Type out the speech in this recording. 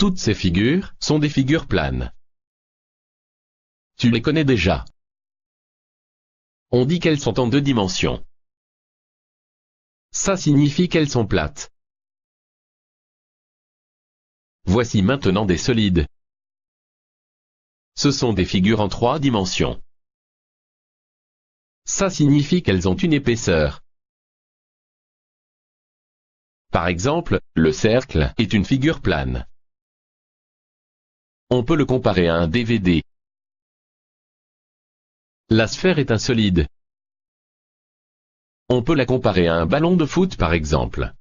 Toutes ces figures sont des figures planes. Tu les connais déjà. On dit qu'elles sont en deux dimensions. Ça signifie qu'elles sont plates. Voici maintenant des solides. Ce sont des figures en trois dimensions. Ça signifie qu'elles ont une épaisseur. Par exemple, le cercle est une figure plane. On peut le comparer à un DVD. La sphère est un solide. On peut la comparer à un ballon de foot par exemple.